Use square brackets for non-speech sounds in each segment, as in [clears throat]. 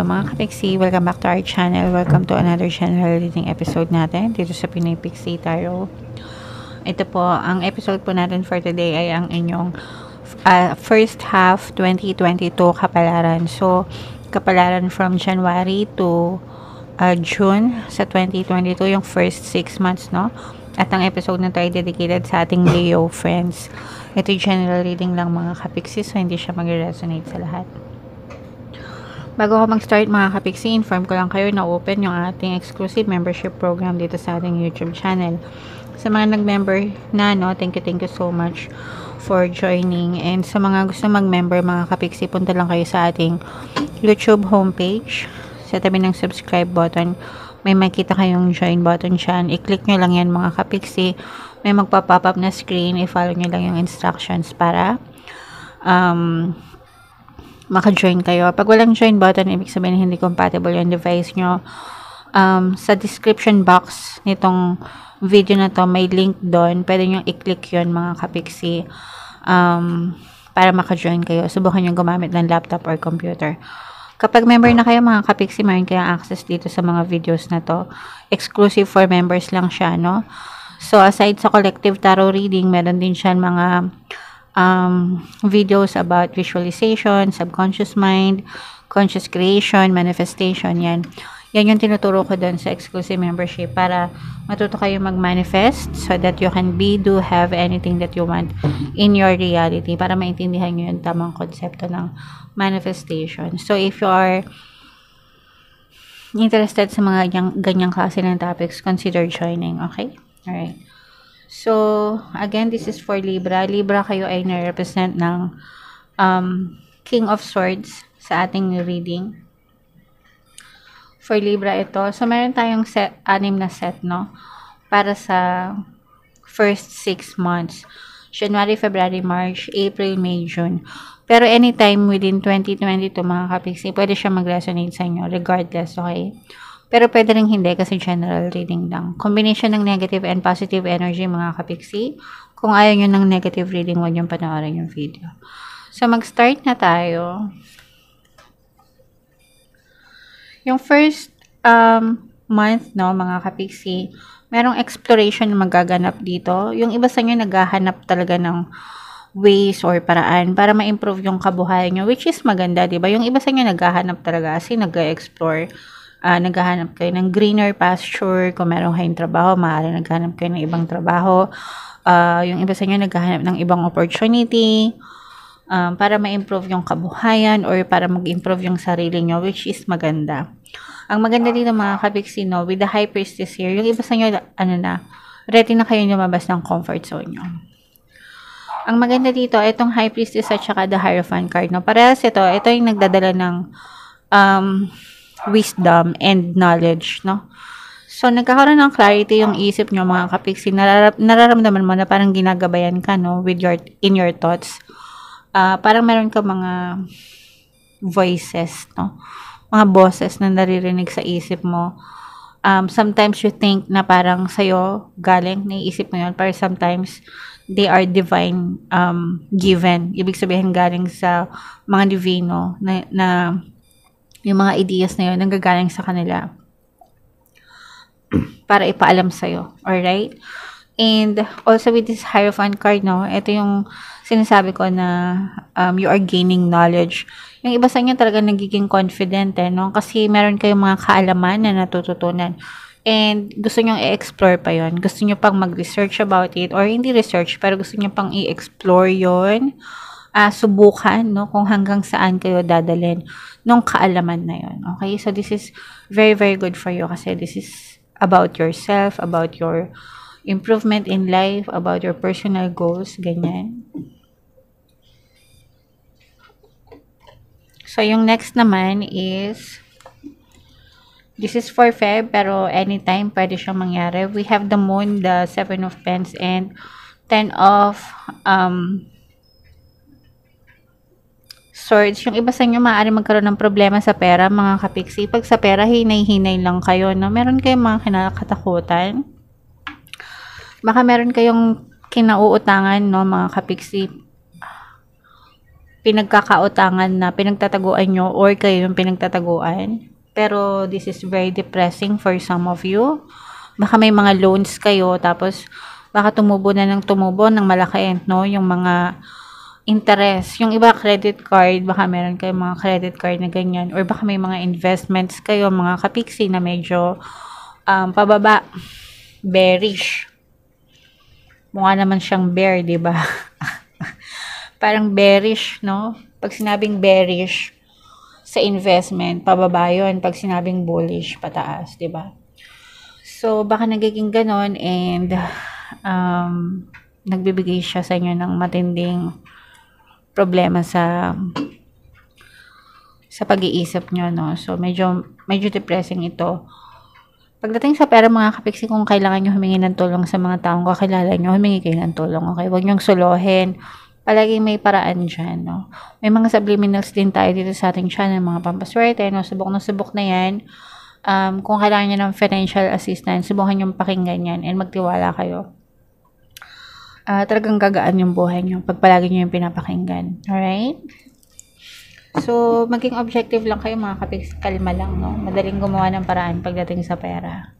Hello mga kapiksi, welcome back to our channel. Welcome to another channel reading episode natin dito sa Pinay Pixie Tarot. Ito po, ang episode po natin for today ay ang inyong uh, first half 2022 kapalaran. So, kapalaran from January to uh, June sa 2022, yung first 6 months, no? At ang episode na ito ay dedicated sa ating Leo friends. Ito general reading lang mga kapiksi, so hindi siya mag-resonate sa lahat. Bago ako mag-start mga kapiksi, inform ko lang kayo na open yung ating exclusive membership program dito sa ating YouTube channel. Sa mga nag-member na, no, thank you, thank you so much for joining. And sa mga gusto mag-member mga kapiksi, punta lang kayo sa ating YouTube homepage. Sa tabi ng subscribe button, may makita kayong join button dyan. I-click nyo lang yan mga kapiksi. May magpa-pop up na screen. I-follow nyo lang yung instructions para um, maka-join kayo. Pag walang join button, ibig sabihin hindi compatible yung device nyo. Um, sa description box nitong video na to, may link doon. Pwede nyo i-click yon mga kapiksi um, para maka-join kayo. Subukan nyo gumamit ng laptop or computer. Kapag member na kayo mga kapiksi, mayroon kayong access dito sa mga videos na to. Exclusive for members lang siya, no? So, aside sa collective tarot reading, meron din siya mga um, videos about visualization, subconscious mind, conscious creation, manifestation, yan. Yan yung tinuturo ko doon sa exclusive membership para matuto kayo mag-manifest so that you can be, do, have anything that you want in your reality para maintindihan nyo yung tamang konsepto ng manifestation. So, if you are interested sa mga ganyang, ganyang klase ng topics, consider joining, okay? Alright. So, again, this is for Libra. Libra kayo ay nare-represent ng um, King of Swords sa ating reading. For Libra ito. So, meron tayong set, anim na set, no? Para sa first six months. January, February, March, April, May, June. Pero anytime within 2022, mga kapiksi, pwede siya mag-resonate sa inyo regardless, okay? Okay. Pero pwede rin hindi kasi general reading lang. Combination ng negative and positive energy mga kapiksi. Kung ayaw nyo ng negative reading, huwag nyo panoorin yung video. So, mag-start na tayo. Yung first um, month, no, mga kapiksi, merong exploration na magaganap dito. Yung iba sa inyo naghahanap talaga ng ways or paraan para ma-improve yung kabuhayan nyo, which is maganda, di ba? Yung iba sa inyo naghahanap talaga, kasi nag-explore uh, naghahanap kayo ng greener pasture, kung meron kayong trabaho, maaari naghahanap kayo ng ibang trabaho. Uh, yung iba sa inyo naghahanap ng ibang opportunity um, para ma-improve yung kabuhayan or para mag-improve yung sarili nyo, which is maganda. Ang maganda dito mga no, with the high priestess here, yung iba sa inyo, ano na, ready na kayo lumabas ng comfort zone nyo. Ang maganda dito, itong high priestess at saka the hierophant card, no? Parehas ito, ito yung nagdadala ng um, wisdom and knowledge, no? So, nagkakaroon ng clarity yung isip nyo, mga kapiksi. Nararam, nararamdaman mo na parang ginagabayan ka, no? With your, in your thoughts. Uh, parang meron ka mga voices, no? Mga boses na naririnig sa isip mo. Um, sometimes you think na parang sa'yo galing, naiisip mo yun. Pero sometimes, they are divine um, given. Ibig sabihin, galing sa mga divino na, na yung mga ideas na yun nanggagaling sa kanila para ipaalam sa'yo. Alright? And also with this Hierophant card, no, ito yung sinasabi ko na um, you are gaining knowledge. Yung iba sa inyo talaga nagiging confident, eh, no? Kasi meron kayong mga kaalaman na natututunan. And gusto nyo i-explore pa yon Gusto nyo pang mag-research about it or hindi research, pero gusto nyo pang i-explore yon uh, subukan no kung hanggang saan kayo dadalhin nung kaalaman na yon okay so this is very very good for you kasi this is about yourself about your improvement in life about your personal goals ganyan so yung next naman is This is for Feb, pero anytime pwede siyang mangyari. We have the moon, the seven of pens, and ten of um, swords, yung iba sa inyo maaari magkaroon ng problema sa pera, mga kapiksi. Pag sa pera, hinay-hinay lang kayo, no? Meron kayong mga kinakatakutan. Baka meron kayong kinauutangan, no, mga kapiksi. Pinagkakautangan na pinagtataguan nyo or kayo yung pinagtataguan. Pero this is very depressing for some of you. Baka may mga loans kayo, tapos baka tumubo na ng tumubo ng malaki, no? Yung mga interest. Yung iba credit card, baka meron kayo mga credit card na ganyan or baka may mga investments kayo, mga kapiksi na medyo um, pababa, bearish. Mukha naman siyang bear, 'di ba? [laughs] Parang bearish, no? Pag sinabing bearish sa investment, pababa 'yon. Pag sinabing bullish, pataas, 'di ba? So, baka nagiging ganon and um, nagbibigay siya sa inyo ng matinding problema sa sa pag-iisip nyo, no? So, medyo, medyo depressing ito. Pagdating sa pera, mga kapiksi, kung kailangan nyo humingi ng tulong sa mga taong kakilala nyo, humingi kayo ng tulong, okay? Huwag nyong suluhin. Palaging may paraan dyan, no? May mga subliminals din tayo dito sa ating channel, mga pampaswerte, no? Subok na subok na yan. Um, kung kailangan nyo ng financial assistance, subukan nyo pakinggan yan and magtiwala kayo uh, talagang gagaan yung buhay nyo pag palagi nyo yung pinapakinggan. Alright? So, maging objective lang kayo mga kapigs. Kalma lang, no? Madaling gumawa ng paraan pagdating sa pera.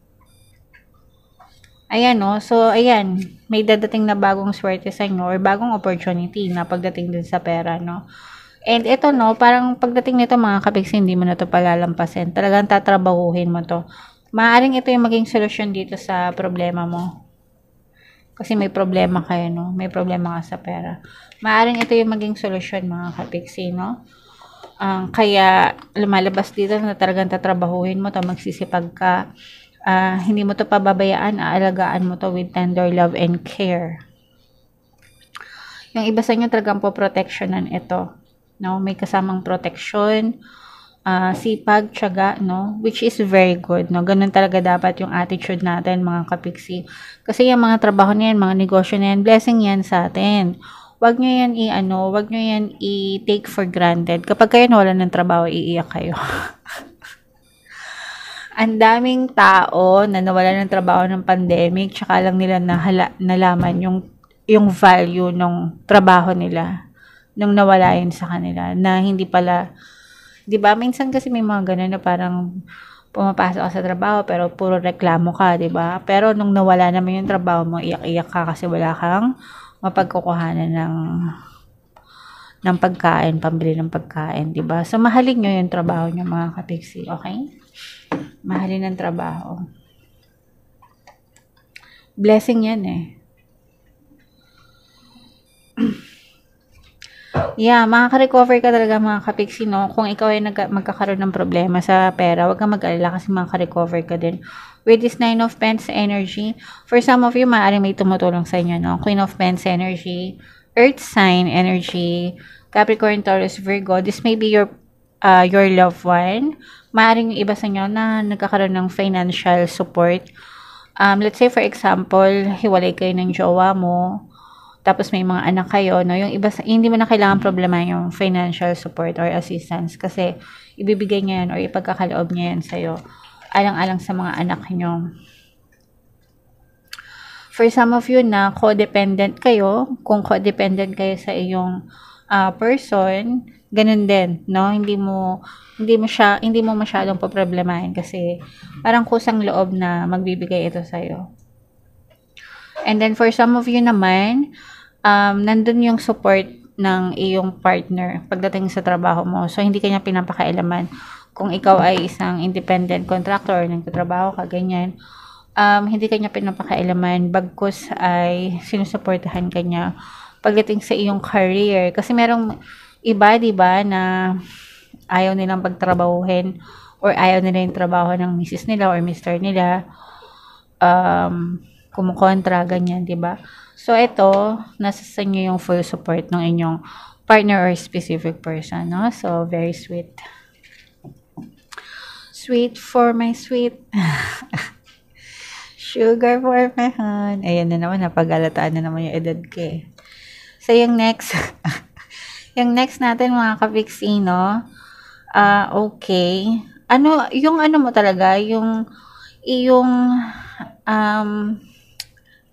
Ayan, no? So, ayan. May dadating na bagong swerte sa inyo or bagong opportunity na pagdating din sa pera, no? And ito, no? Parang pagdating nito mga kapigs, hindi mo na ito palalampasin. Talagang tatrabahuhin mo to. Maaring ito yung maging solusyon dito sa problema mo. Kasi may problema kayo, no? May problema ka sa pera. Maaring ito yung maging solusyon, mga kapiksi, no? Um, kaya lumalabas dito na talagang tatrabahuhin mo to, magsisipag ka. Uh, hindi mo to pababayaan, aalagaan mo to with tender love and care. Yung iba sa inyo talagang po protectionan ito. No? May kasamang protection, uh, sipag, tiyaga, no? Which is very good, no? Ganun talaga dapat yung attitude natin, mga kapiksi. Kasi yung mga trabaho niyan, mga negosyo na yan, blessing yan sa atin. Huwag nyo yan i-ano, huwag nyo yan i-take for granted. Kapag kayo wala ng trabaho, iiyak kayo. [laughs] Ang daming tao na nawala ng trabaho ng pandemic, tsaka lang nila nahala, nalaman yung, yung value ng trabaho nila nung nawala yun sa kanila na hindi pala 'Di ba? Minsan kasi may mga ganun na parang pumapasok ka sa trabaho pero puro reklamo ka, 'di ba? Pero nung nawala naman yung trabaho mo, iyak-iyak ka kasi wala kang mapagkukuhanan ng ng pagkain, pambili ng pagkain, 'di ba? So mahalin niyo yung trabaho niyo mga kapiksi, okay? Mahalin ang trabaho. Blessing 'yan eh. [clears throat] Yeah, makaka-recover ka talaga mga kapiksi, no? Kung ikaw ay nag- magkakaroon ng problema sa pera, wag kang mag-alala kasi makaka-recover ka din. With this Nine of Pence energy, for some of you, maaaring may tumutulong sa inyo, no? Queen of Pence energy, Earth sign energy, Capricorn, Taurus, Virgo. This may be your uh, your loved one. Maaaring yung iba sa inyo na nagkakaroon ng financial support. Um, let's say, for example, hiwalay kayo ng jowa mo tapos may mga anak kayo, no? Yung iba, sa, hindi mo na kailangan mm-hmm. problema yung financial support or assistance kasi ibibigay niya yan or ipagkakaloob niya yan sa'yo alang-alang sa mga anak niyo. For some of you na codependent kayo, kung codependent kayo sa iyong uh, person, ganun din, no? Hindi mo hindi mo siya hindi mo masyadong poproblemahin kasi parang kusang loob na magbibigay ito sa iyo. And then for some of you naman, um, nandun yung support ng iyong partner pagdating sa trabaho mo. So, hindi kanya pinapakailaman kung ikaw ay isang independent contractor, nagtatrabaho ka, ganyan. Um, hindi kanya pinapakailaman bagkus ay sinusuportahan kanya pagdating sa iyong career. Kasi merong iba, di ba, na ayaw nilang pagtrabahuhin or ayaw nila yung trabaho ng misis nila or mister nila. Um, kumukontra, ganyan, di ba? So, ito, nasa sa inyo yung full support ng inyong partner or specific person, no? So, very sweet. Sweet for my sweet. [laughs] Sugar for my hand. Ayan na naman, napagalataan na naman yung edad ko eh. So, yung next, [laughs] yung next natin mga ka-Vixino, uh, ah, okay. Ano, yung ano mo talaga, yung, yung, um,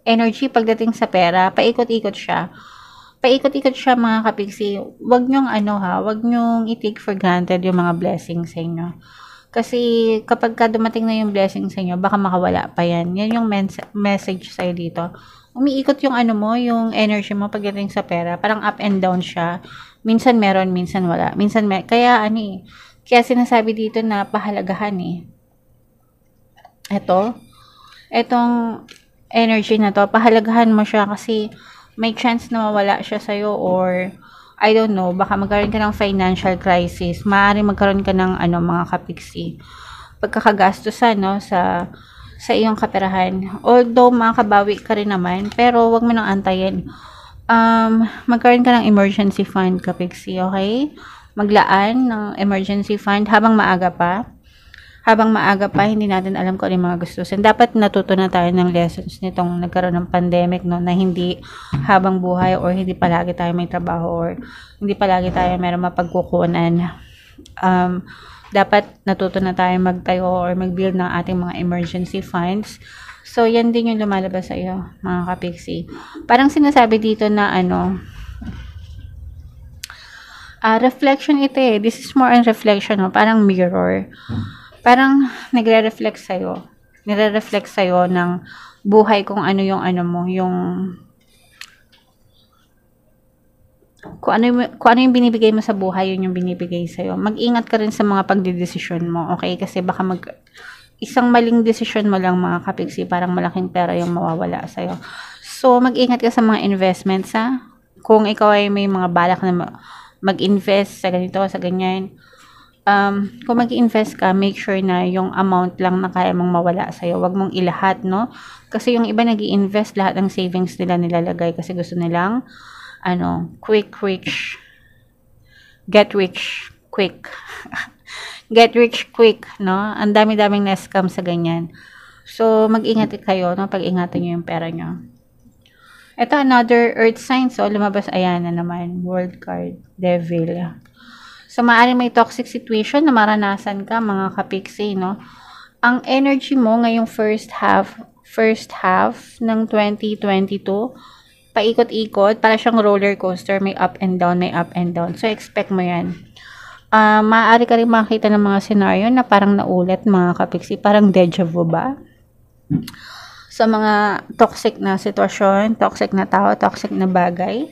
energy pagdating sa pera, paikot-ikot siya. Paikot-ikot siya mga kapiksi. Huwag niyong ano ha, huwag niyong i for granted yung mga blessings sa inyo. Kasi kapag ka dumating na yung blessing sa inyo, baka makawala pa yan. Yan yung mens- message sa'yo dito. Umiikot yung ano mo, yung energy mo pagdating sa pera. Parang up and down siya. Minsan meron, minsan wala. Minsan may, kaya ani, eh, kaya sinasabi dito na pahalagahan eh. Ito, etong energy na to, pahalagahan mo siya kasi may chance na mawala siya sa'yo or I don't know, baka magkaroon ka ng financial crisis. Maaari magkaroon ka ng ano, mga kapiksi. Pagkakagastusan, no, sa sa iyong kaperahan. Although, makakabawi ka rin naman, pero wag mo nang antayin. Um, magkaroon ka ng emergency fund, kapiksi, okay? Maglaan ng emergency fund habang maaga pa habang maaga pa, hindi natin alam kung ano yung mga gustusin. Dapat natuto na tayo ng lessons nitong nagkaroon ng pandemic, no, na hindi habang buhay or hindi palagi tayo may trabaho or hindi palagi tayo meron mapagkukunan. Um, dapat natuto na tayo magtayo or mag-build ng ating mga emergency funds. So, yan din yung lumalabas sa iyo, mga kapixie. Parang sinasabi dito na ano, uh, reflection ito eh. This is more on reflection, no? parang mirror parang nagre-reflect sa'yo. Nire-reflect sa'yo ng buhay kung ano yung ano mo, yung kung ano, kung ano yung binibigay mo sa buhay, yun yung binibigay sa'yo. Mag-ingat ka rin sa mga pagdidesisyon mo, okay? Kasi baka mag, isang maling desisyon mo lang mga kapiksi, parang malaking pera yung mawawala sa'yo. So, mag-ingat ka sa mga investments, ha? Kung ikaw ay may mga balak na mag-invest sa ganito, sa ganyan, um, kung mag-invest ka, make sure na yung amount lang na kaya mong mawala sa'yo. Huwag mong ilahat, no? Kasi yung iba nag invest lahat ng savings nila nilalagay kasi gusto nilang ano, quick rich, get rich quick. [laughs] get rich quick, no? Ang dami-daming na-scam sa ganyan. So, mag-ingat kayo, no? Pag-ingatan nyo yung pera nyo. Ito, another earth sign. So, lumabas, ayan na naman. World card. Devil. So, maaaring may toxic situation na maranasan ka, mga kapiksi, no? Ang energy mo ngayong first half, first half ng 2022, paikot-ikot, para siyang roller coaster, may up and down, may up and down. So, expect mo yan. Uh, maaari ka rin makita ng mga scenario na parang naulit, mga kapiksi, parang deja vu ba? sa mga toxic na sitwasyon, toxic na tao, toxic na bagay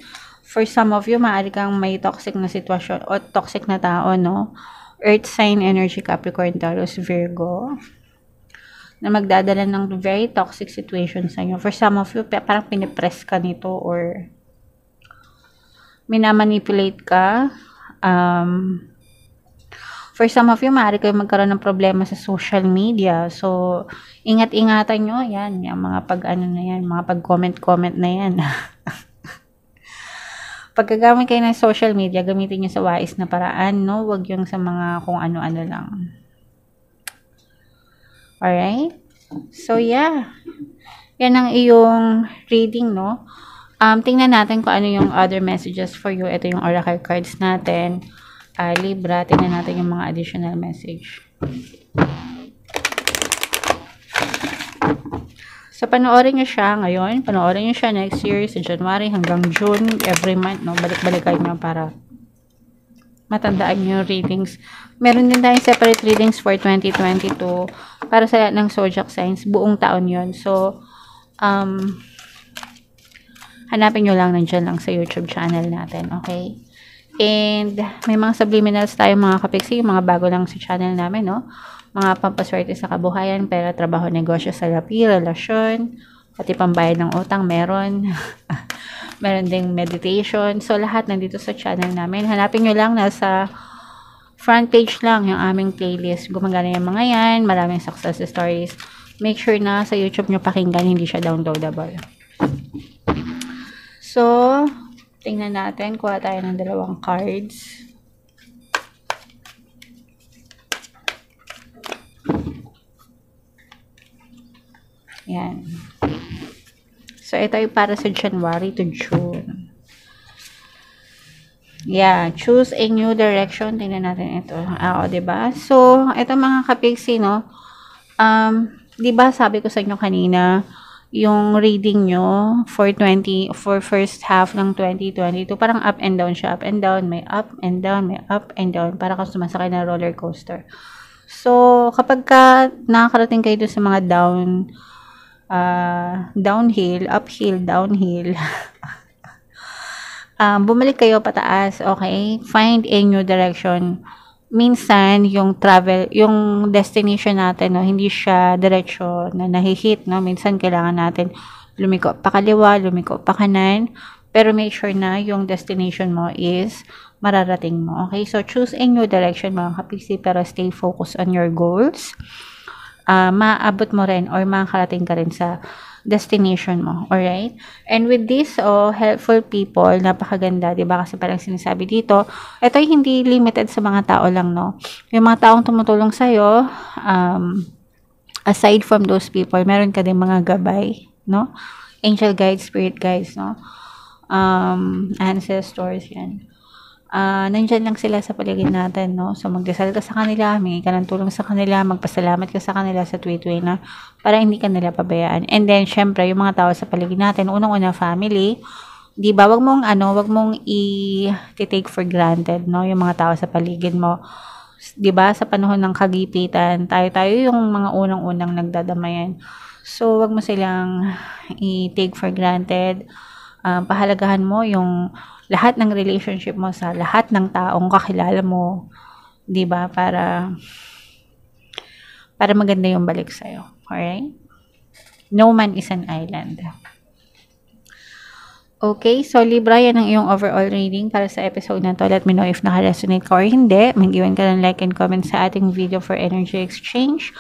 for some of you, maaari kang may toxic na sitwasyon o toxic na tao, no? Earth sign energy Capricorn, Taurus, Virgo na magdadala ng very toxic situation sa inyo. For some of you, parang pinipress ka nito or minamanipulate ka. Um, for some of you, maaari kayo magkaroon ng problema sa social media. So, ingat-ingatan nyo. Yan, yung mga pag-ano na yan, mga pag-comment-comment na yan. [laughs] pagkagamit kayo ng social media, gamitin nyo sa wais na paraan, no? Huwag yung sa mga kung ano-ano lang. Alright? So, yeah. Yan ang iyong reading, no? Um, tingnan natin kung ano yung other messages for you. Ito yung oracle cards natin. Uh, Libra, tingnan natin yung mga additional message. So, panoorin nyo siya ngayon. Panoorin nyo siya next year, sa January hanggang June, every month, no? Balik-balik kayo nyo para matandaan nyo readings. Meron din tayong separate readings for 2022 para sa lahat ng zodiac signs. Buong taon yon So, um, hanapin nyo lang nandyan lang sa YouTube channel natin. Okay? And, may mga subliminals tayo mga kapiksi, mga bago lang sa channel namin, no? mga pampaswerte sa kabuhayan, pera, trabaho, negosyo, salapi, relasyon, pati pambayad ng utang, meron. [laughs] meron ding meditation. So, lahat nandito sa channel namin. Hanapin nyo lang, nasa front page lang yung aming playlist. Gumagana yung mga yan, maraming success stories. Make sure na sa YouTube nyo pakinggan, hindi siya downloadable. So, tingnan natin. Kuha tayo ng dalawang cards. Yan. So, ito ay para sa January to June. Yeah, choose a new direction. Tingnan natin ito. Ah, o, oh, diba? So, ito mga kapiksi, no? Um, diba sabi ko sa inyo kanina, yung reading nyo for 20, for first half ng 2022, parang up and down siya. Up and down, may up and down, may up and down. Para kang sumasakay na roller coaster. So, kapag ka nakakarating kayo sa mga down, uh, downhill, uphill, downhill. um, [laughs] bumalik kayo pataas, okay? Find a new direction. Minsan, yung travel, yung destination natin, no, hindi siya direction na nahihit, no? Minsan, kailangan natin lumiko pa kaliwa, lumiko pa kanan, pero make sure na yung destination mo is mararating mo, okay? So, choose a new direction, mga kapiksi, pero stay focused on your goals uh, ah, maabot mo rin or makakarating ka rin sa destination mo. Alright? And with this, oh, helpful people, napakaganda, di ba? Kasi parang sinasabi dito, ito ay hindi limited sa mga tao lang, no? Yung mga taong tumutulong sa'yo, um, aside from those people, meron ka din mga gabay, no? Angel guides, spirit guides, no? Um, ancestors, yan uh, nandyan lang sila sa paligid natin, no? So, magdasal ka sa kanila, humingi ka ng tulong sa kanila, magpasalamat ka sa kanila sa tuwi-tuwi na para hindi ka nila pabayaan. And then, syempre, yung mga tao sa paligid natin, unang-una, family, di ba, wag mong, ano, wag mong i-take for granted, no? Yung mga tao sa paligid mo. 'di ba sa panahon ng kagipitan tayo-tayo yung mga unang-unang nagdadamayan so wag mo silang i-take for granted um, pahalagahan mo yung lahat ng relationship mo sa lahat ng taong kakilala mo, 'di ba? Para para maganda yung balik sa iyo. Alright? No man is an island. Okay, so Libra, yan ang iyong overall reading para sa episode na to. Let me know if naka-resonate ka or hindi. Mag-iwan ka ng like and comment sa ating video for energy exchange.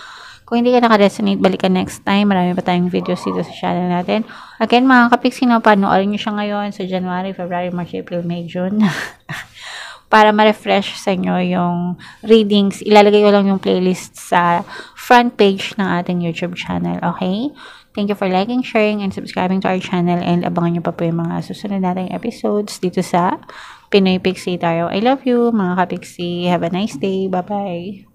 Kung hindi ka naka-resonate, nakaresonate, balikan next time. Marami pa tayong videos dito sa channel natin. Again, mga kapixie, no, panoorin nyo siya ngayon sa January, February, March, April, May, June. [laughs] para ma-refresh sa inyo yung readings. Ilalagay ko lang yung playlist sa front page ng ating YouTube channel. Okay? Thank you for liking, sharing, and subscribing to our channel. And abangan nyo pa po yung mga susunod nating episodes dito sa Pinoy Pixie Tayo. I love you, mga kapiksi. Have a nice day. Bye-bye.